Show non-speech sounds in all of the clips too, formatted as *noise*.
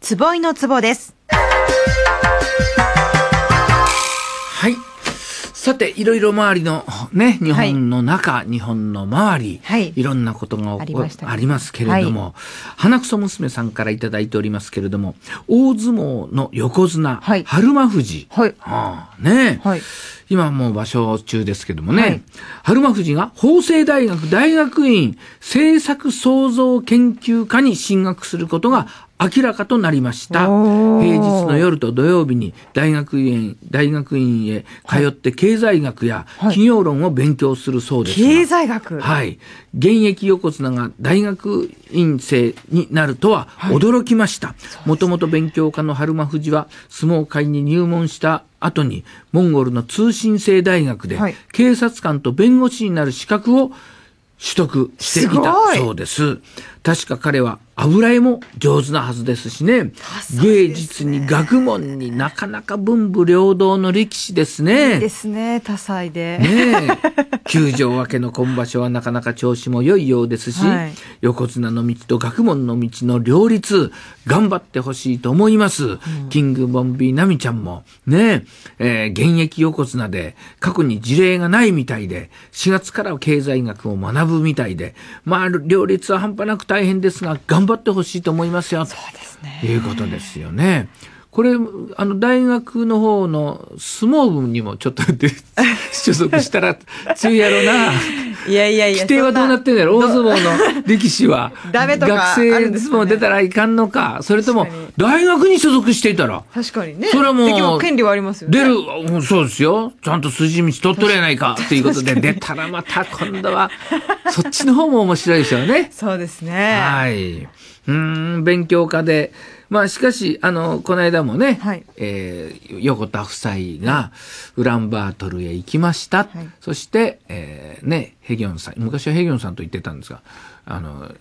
坪井のつです。はい。さて、いろいろ周りのね、日本の中、はい、日本の周り、はい、いろんなことが起こ、ね、ありますけれども、はい、花くそ娘さんから頂いておりますけれども、大相撲の横綱、はい、春馬富士。はい。はあ、ね、はい、今もう場所中ですけどもね、はい、春馬富士が法政大学大学院政策創造研究科に進学することが明らかとなりました平日の夜と土曜日に大学院大学院へ通って経済学や企業論を勉強するそうです、はい、経済学はい現役横綱が大学院生になるとは驚きました、もともと勉強家の春馬富士は相撲界に入門した後にモンゴルの通信制大学で警察官と弁護士になる資格を取得していたそうです、確か彼は油絵も上手なはずですしね、ね、芸術に学問になかなか文武両道の力士ですね。いいですね多彩で。ね休場明けの今場所はなかなか調子も良いようですし、はい、横綱の道と学問の道の両立頑張ってほしいと思います、うん、キングボンビーナミちゃんもね、えー、現役横綱で過去に事例がないみたいで4月から経済学を学ぶみたいでまあ両立は半端なく大変ですが頑張張ってほしいと思いますよということですよね。これあの大学の方の相撲部にもちょっとで *laughs* 所属したら強いやろうな。いやいやいや。規定はどうなってんだろ大相撲の力士は。*laughs* ダメとか、ね、学生相撲出たらいかんのか。それとも、大学に所属していたら。確かにね。それはもう、権利はありますよね。出る、そうですよ。ちゃんと筋道取っとれないか。ということで、*laughs* 出たらまた今度は、そっちの方も面白いでしょうね。そうですね。はい。うん、勉強家で。まあ、しかし、あの、この間もね、はい、えー、横田夫妻が、ウランバートルへ行きました。はい、そして、えー、ね、ヘギョンさん、昔はヘギョンさんと言ってたんですが、あの、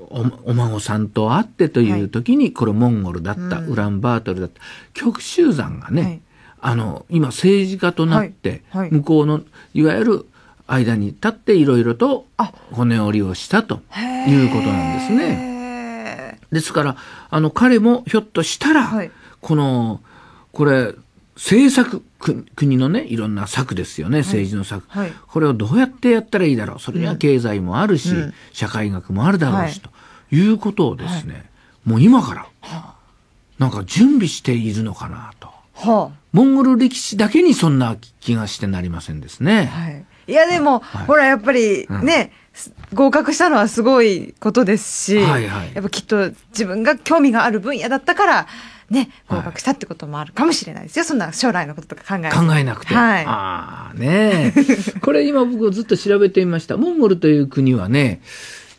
おお孫さんと会ってという時に、はい、これモンゴルだった、ウランバートルだった。極州山がね、あの、今政治家となって、向こうの、いわゆる間に立っていろいろと骨折りをしたということなんですね。ですからあの彼もひょっとしたら、はい、このこれ政策国のねいろんな策ですよね政治の策、はいはい、これをどうやってやったらいいだろうそれには経済もあるし、うん、社会学もあるだろうし、ということをですね、もう今から、なんか準備しているのかなと、はあ、モンゴル歴史だけにそんな気がしてなりませんですね。はいいや、でも、はい、ほら、やっぱりね、うん、合格したのはすごいことですし、はいはい、やっぱきっと自分が興味がある分野だったから、ね、合格したってこともあるかもしれないですよ。そんな将来のこととか考え考えなくて。はい、ああ、ねこれ今僕ずっと調べてみました。モンゴルという国はね、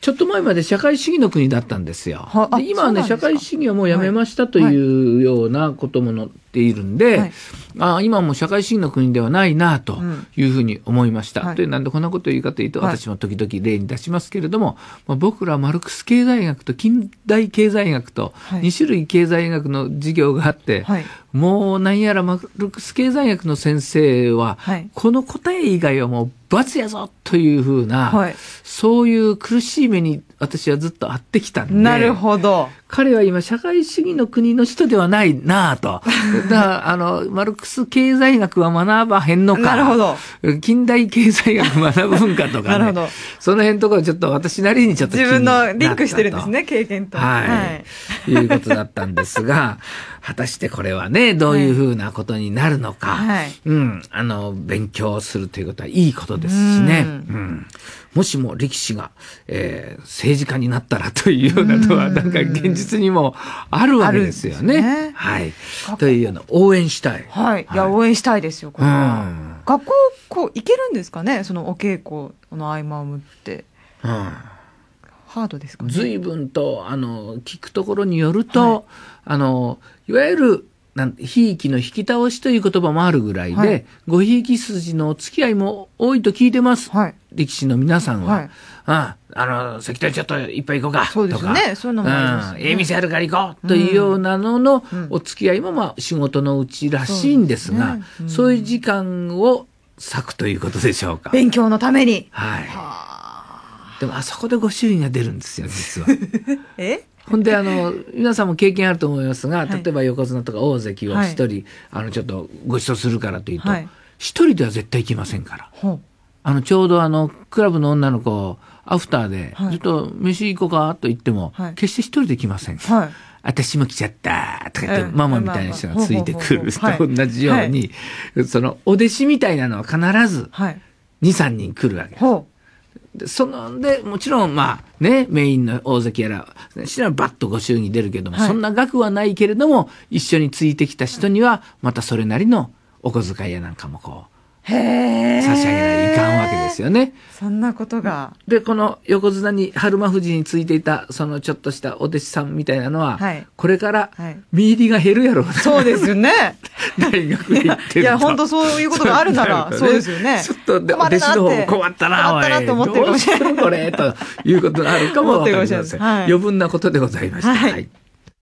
ちょっと前まで社会主義の国だったんですよ。で今はね、社会主義はもうやめましたというようなことも載っているんで、はいはい、あ今も社会主義の国ではないなというふうに思いました。はい、というなんでこんなことを言うかというと、私も時々例に出しますけれども、まあ、僕らマルクス経済学と近代経済学と2種類経済学の授業があって、もう何やらマルクス経済学の先生は、この答え以外はもう罰やぞというふうな、はい、そういう苦しい目に私はずっと会ってきたんで。なるほど。彼は今、社会主義の国の人ではないなぁと。*laughs* だから、あの、マルクス経済学は学ばへんのか。なるほど。近代経済学学ぶんかとか、ね、なるほど。その辺とかちょっと私なりにちょっと自分のリンクしてるんですね、経験と。はい。はい、いうことだったんですが、*laughs* 果たしてこれはね、どういうふうなことになるのか。はい。うん。あの、勉強するということはいいことですしね、うん、もしも力士が、えー、政治家になったらというようなのは、なんか現実にもあるわけですよね。ねはい、というような応援したい。はい、はい、いや応援したいですよこれは、学校こう行けるんですかねそのお稽古の合間を縫って。うんハードですか、ね、随分とあの聞くところによると、はい、あのいわゆるなんひいきの引き倒しという言葉もあるぐらいで、はい、ごひいき筋のお付き合いも多いと聞いてます、はい、力士の皆さんは、はい、ああの石炭ちょっといっぱい行こうかとかそうですねそういうのもありええ、店あるから行こうというようなのの、お付き合いも、まあ、仕事のうちらしいんですが、ねうん、そういう時間を割くということでしょうか勉強のためにはいでもあそこでご主人が出るんですよ実は *laughs* えほんであの皆さんも経験あると思いますが例えば横綱とか大関を一人、はい、あのちょっとご馳走するからというと一、はい、人では絶対行きませんから、はい、あのちょうどあのクラブの女の子アフターで、ちょっと飯行こうかと言っても、決して一人で来ません。私も来ちゃったとか言って、ママみたいな人がついてくると同じように、そのお弟子みたいなのは必ず2、3人来るわけです。そのでもちろんまあねメインの大関やらしたらバッとご祝儀出るけども、はい、そんな額はないけれども、一緒についてきた人には、またそれなりのお小遣いやなんかもこう、差し上げないかんですよね。*laughs* そんなことが。で、この横綱に、春馬富士についていた、そのちょっとしたお弟子さんみたいなのは、はい、これから、見入りが減るやろう、ね、そうですよね。*laughs* 大学に行ってるいや、本当そういうことがあるなら、*laughs* そう,、ですよね。ちょっと、で、お弟子の方も困ったな、困ったなと思ってるかもしれない。これ、ということがあるかもしれません。はい、余分なことでございました。はい